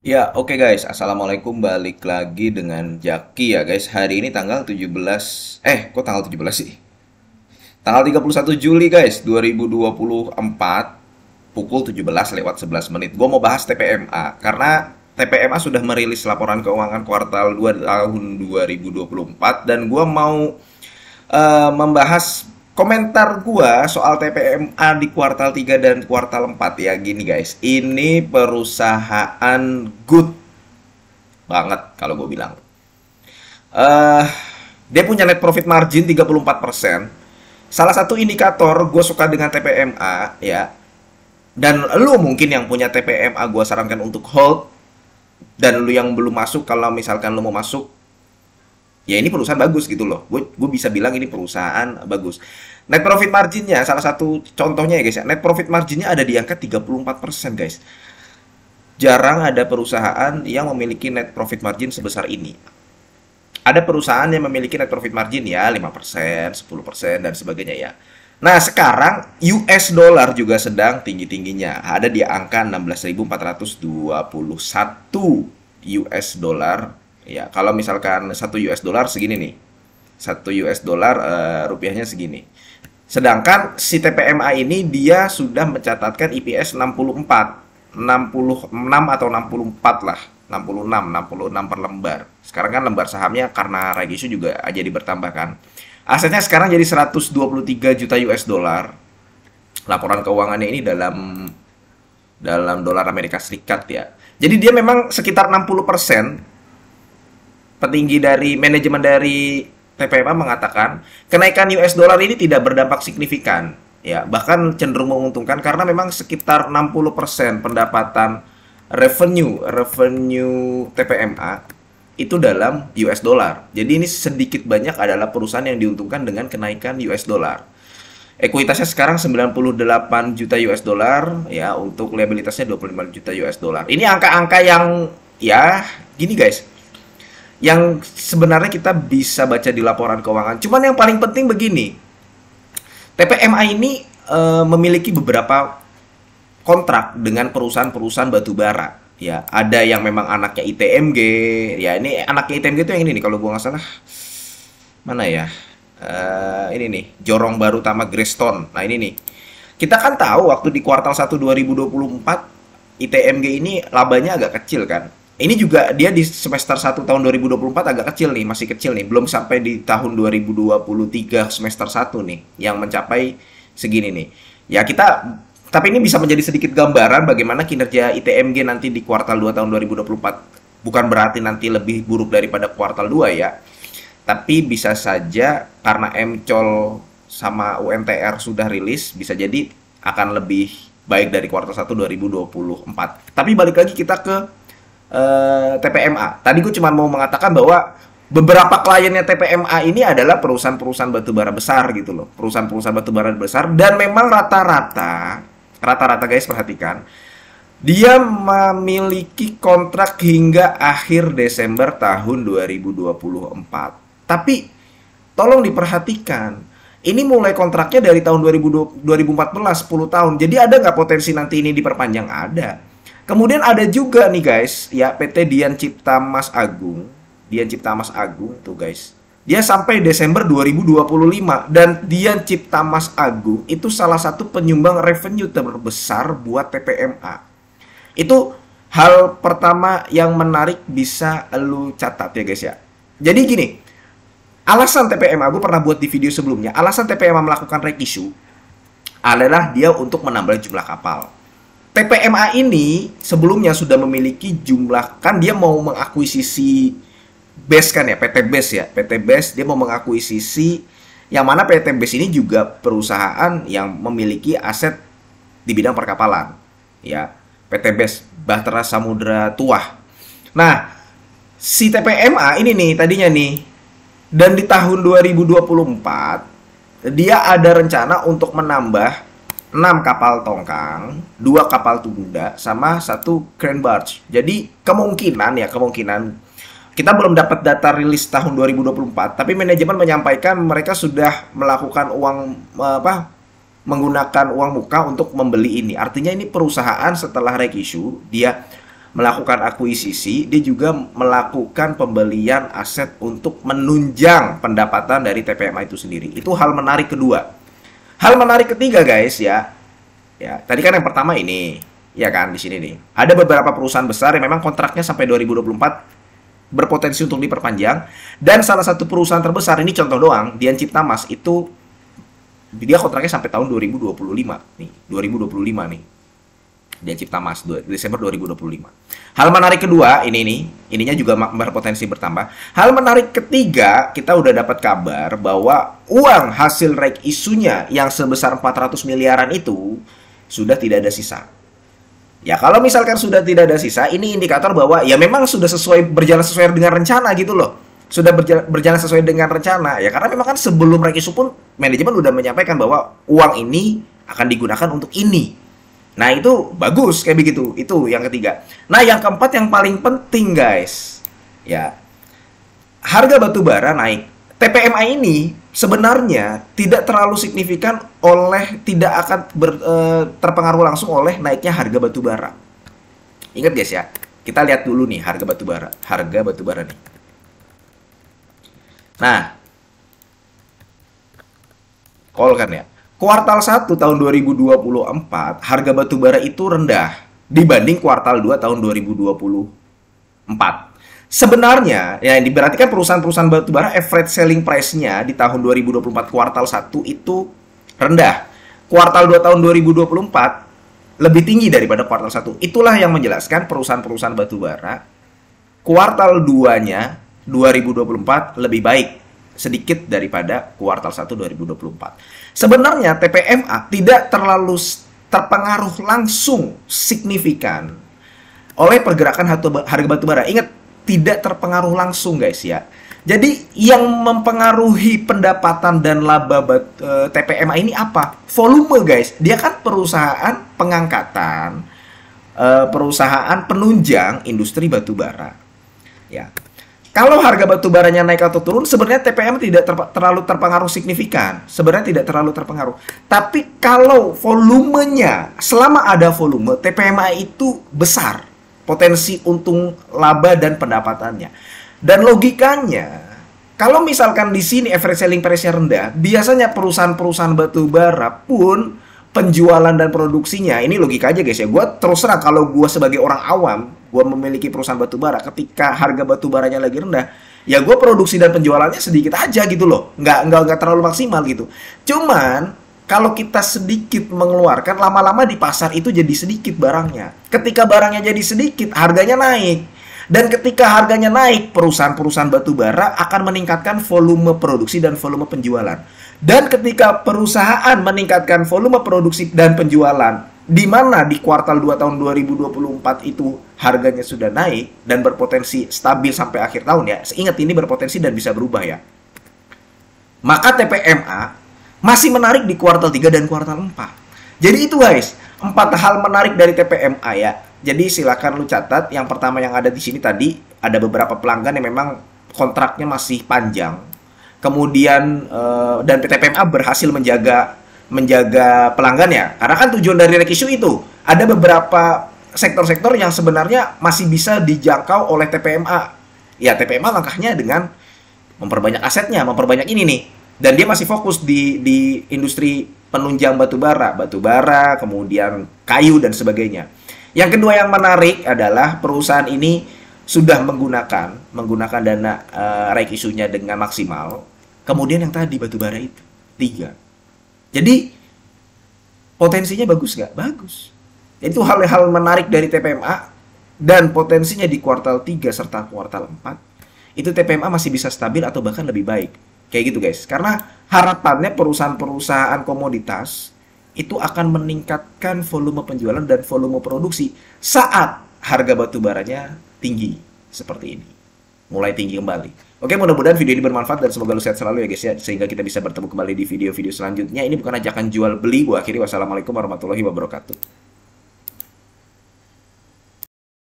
Ya, oke guys. Assalamualaikum balik lagi dengan Jaki ya guys. Hari ini tanggal 17 eh kok tanggal 17 sih? Tanggal 31 Juli guys, 2024 pukul 17 lewat 11 menit. Gue mau bahas TPMA karena TPMA sudah merilis laporan keuangan kuartal 2 tahun 2024 dan gue mau uh, membahas komentar gua soal TPMA di kuartal 3 dan kuartal 4 ya gini guys. Ini perusahaan good banget kalau gue bilang. Uh, dia punya net profit margin 34%. Salah satu indikator gue suka dengan TPMA ya. Dan lu mungkin yang punya TPMA gue sarankan untuk hold dan lu yang belum masuk kalau misalkan lu mau masuk ya ini perusahaan bagus gitu loh. Gue bisa bilang ini perusahaan bagus. Net profit marginnya salah satu contohnya ya guys ya. Net profit marginnya ada di angka 34% guys. Jarang ada perusahaan yang memiliki net profit margin sebesar ini. Ada perusahaan yang memiliki net profit margin ya 5%, 10% dan sebagainya ya. Nah, sekarang US dollar juga sedang tinggi-tingginya. Ada di angka 16.421 US dollar Ya, kalau misalkan satu US dollar segini nih. satu US dollar uh, rupiahnya segini. Sedangkan si TPMA ini dia sudah mencatatkan IPS 64, 66 atau 64 lah, 66, 66 per lembar. Sekarang kan lembar sahamnya karena ratio juga jadi bertambah kan Asetnya sekarang jadi 123 juta US dollar. Laporan keuangannya ini dalam dalam dolar Amerika Serikat ya. Jadi dia memang sekitar 60% petinggi dari manajemen dari TPMA mengatakan kenaikan US dollar ini tidak berdampak signifikan ya bahkan cenderung menguntungkan karena memang sekitar 60% pendapatan revenue revenue TPMA itu dalam US dollar. Jadi ini sedikit banyak adalah perusahaan yang diuntungkan dengan kenaikan US dollar. Ekuitasnya sekarang 98 juta US dollar ya untuk liabilitasnya 25 juta US dollar. Ini angka-angka yang ya gini guys yang sebenarnya kita bisa baca di laporan keuangan. Cuman yang paling penting begini, TPMA ini e, memiliki beberapa kontrak dengan perusahaan-perusahaan batubara. Ya, ada yang memang anaknya ITMG. Ya, ini anaknya ITMG itu yang ini nih kalau gua nggak salah. Mana ya? E, ini nih, Jorong Baru Tama Greystone. Nah, ini nih. Kita kan tahu waktu di kuartal 1 2024 ITMG ini labanya agak kecil kan ini juga dia di semester 1 tahun 2024 agak kecil nih, masih kecil nih, belum sampai di tahun 2023 semester 1 nih yang mencapai segini nih. Ya kita tapi ini bisa menjadi sedikit gambaran bagaimana kinerja ITMG nanti di kuartal 2 tahun 2024. Bukan berarti nanti lebih buruk daripada kuartal 2 ya. Tapi bisa saja karena MCOL sama UNTR sudah rilis, bisa jadi akan lebih baik dari kuartal 1 2024. Tapi balik lagi kita ke Eh, TPMA. Tadi gue cuma mau mengatakan bahwa beberapa kliennya TPMA ini adalah perusahaan-perusahaan batubara besar gitu loh, perusahaan-perusahaan batubara besar dan memang rata-rata, rata-rata guys perhatikan, dia memiliki kontrak hingga akhir Desember tahun 2024. Tapi tolong diperhatikan, ini mulai kontraknya dari tahun 2020, 2014, 10 tahun. Jadi ada nggak potensi nanti ini diperpanjang? Ada. Kemudian ada juga nih guys, ya PT Dian Cipta Mas Agung, Dian Cipta Mas Agung tuh guys. Dia sampai Desember 2025 dan Dian Cipta Mas Agung itu salah satu penyumbang revenue terbesar buat TPMA. Itu hal pertama yang menarik bisa lu catat ya guys ya. Jadi gini, alasan TPMA gue pernah buat di video sebelumnya, alasan TPMA melakukan reissue adalah dia untuk menambah jumlah kapal TPMA ini sebelumnya sudah memiliki jumlah kan dia mau mengakuisisi base kan ya PT Base ya PT Base dia mau mengakuisisi yang mana PT Base ini juga perusahaan yang memiliki aset di bidang perkapalan ya PT Base Bahtera Samudra Tuah. Nah, si TPMA ini nih tadinya nih dan di tahun 2024 dia ada rencana untuk menambah 6 kapal tongkang, 2 kapal tunda, sama satu crane barge. Jadi kemungkinan ya, kemungkinan kita belum dapat data rilis tahun 2024, tapi manajemen menyampaikan mereka sudah melakukan uang apa menggunakan uang muka untuk membeli ini. Artinya ini perusahaan setelah issue, dia melakukan akuisisi, dia juga melakukan pembelian aset untuk menunjang pendapatan dari TPMA itu sendiri. Itu hal menarik kedua Hal menarik ketiga guys ya. Ya, tadi kan yang pertama ini, ya kan di sini nih. Ada beberapa perusahaan besar yang memang kontraknya sampai 2024 berpotensi untuk diperpanjang dan salah satu perusahaan terbesar ini contoh doang, Dian Cipta Mas itu dia kontraknya sampai tahun 2025 nih, 2025 nih dia Cipta Mas Desember 2025. Hal menarik kedua, ini ini ininya juga berpotensi bertambah. Hal menarik ketiga, kita udah dapat kabar bahwa uang hasil reik isunya yang sebesar 400 miliaran itu sudah tidak ada sisa. Ya kalau misalkan sudah tidak ada sisa, ini indikator bahwa ya memang sudah sesuai berjalan sesuai dengan rencana gitu loh. Sudah berjalan, berjalan sesuai dengan rencana. Ya karena memang kan sebelum isu pun manajemen sudah menyampaikan bahwa uang ini akan digunakan untuk ini. Nah, itu bagus kayak begitu. Itu yang ketiga. Nah, yang keempat yang paling penting, guys. Ya. Harga batu bara naik. TPMA ini sebenarnya tidak terlalu signifikan oleh tidak akan ber, e, terpengaruh langsung oleh naiknya harga batu bara. Ingat guys ya, kita lihat dulu nih harga batu bara, harga batu bara nih. Nah, call kan ya. Kuartal 1 tahun 2024, harga batu bara itu rendah dibanding kuartal 2 tahun 2024. Sebenarnya, ya yang diberarti kan perusahaan-perusahaan batu bara average selling price-nya di tahun 2024 kuartal 1 itu rendah. Kuartal 2 tahun 2024 lebih tinggi daripada kuartal 1. Itulah yang menjelaskan perusahaan-perusahaan batu bara kuartal 2-nya 2024 lebih baik sedikit daripada kuartal 1 2024. Sebenarnya TPMA tidak terlalu terpengaruh langsung signifikan oleh pergerakan harga batu bara. Ingat, tidak terpengaruh langsung guys ya. Jadi yang mempengaruhi pendapatan dan laba TPMA eh, ini apa? Volume guys. Dia kan perusahaan pengangkatan, eh, perusahaan penunjang industri batu bara. Ya kalau harga batu baranya naik atau turun, sebenarnya TPM tidak ter terlalu terpengaruh signifikan. Sebenarnya tidak terlalu terpengaruh. Tapi kalau volumenya, selama ada volume, TPMA itu besar potensi untung laba dan pendapatannya. Dan logikanya, kalau misalkan di sini average selling price-nya rendah, biasanya perusahaan-perusahaan batu bara pun penjualan dan produksinya ini logika aja guys ya gue terus terang kalau gue sebagai orang awam gue memiliki perusahaan batubara ketika harga batubaranya lagi rendah ya gue produksi dan penjualannya sedikit aja gitu loh nggak nggak nggak terlalu maksimal gitu cuman kalau kita sedikit mengeluarkan lama-lama di pasar itu jadi sedikit barangnya ketika barangnya jadi sedikit harganya naik dan ketika harganya naik, perusahaan-perusahaan batubara akan meningkatkan volume produksi dan volume penjualan. Dan ketika perusahaan meningkatkan volume produksi dan penjualan, di mana di kuartal 2 tahun 2024 itu harganya sudah naik dan berpotensi stabil sampai akhir tahun ya. Seingat ini berpotensi dan bisa berubah ya. Maka TPMA masih menarik di kuartal 3 dan kuartal 4. Jadi itu guys, empat hal menarik dari TPMA ya. Jadi silakan lu catat yang pertama yang ada di sini tadi ada beberapa pelanggan yang memang kontraknya masih panjang kemudian uh, dan PMA berhasil menjaga menjaga pelanggannya karena kan tujuan dari Rekisu itu ada beberapa sektor-sektor yang sebenarnya masih bisa dijangkau oleh TPMA ya TPMA langkahnya dengan memperbanyak asetnya memperbanyak ini nih dan dia masih fokus di di industri penunjang batubara batubara kemudian kayu dan sebagainya yang kedua yang menarik adalah perusahaan ini sudah menggunakan menggunakan dana uh, eh, isunya dengan maksimal Kemudian yang tadi batu bara itu tiga. Jadi potensinya bagus nggak? Bagus. Itu hal-hal menarik dari TPMA dan potensinya di kuartal 3 serta kuartal 4 itu TPMA masih bisa stabil atau bahkan lebih baik. Kayak gitu guys. Karena harapannya perusahaan-perusahaan komoditas itu akan meningkatkan volume penjualan dan volume produksi saat harga batu baranya tinggi seperti ini. Mulai tinggi kembali. Oke, mudah-mudahan video ini bermanfaat dan semoga lu sehat selalu ya guys ya. Sehingga kita bisa bertemu kembali di video-video selanjutnya. Ini bukan ajakan jual beli. Gue akhiri wassalamualaikum warahmatullahi wabarakatuh.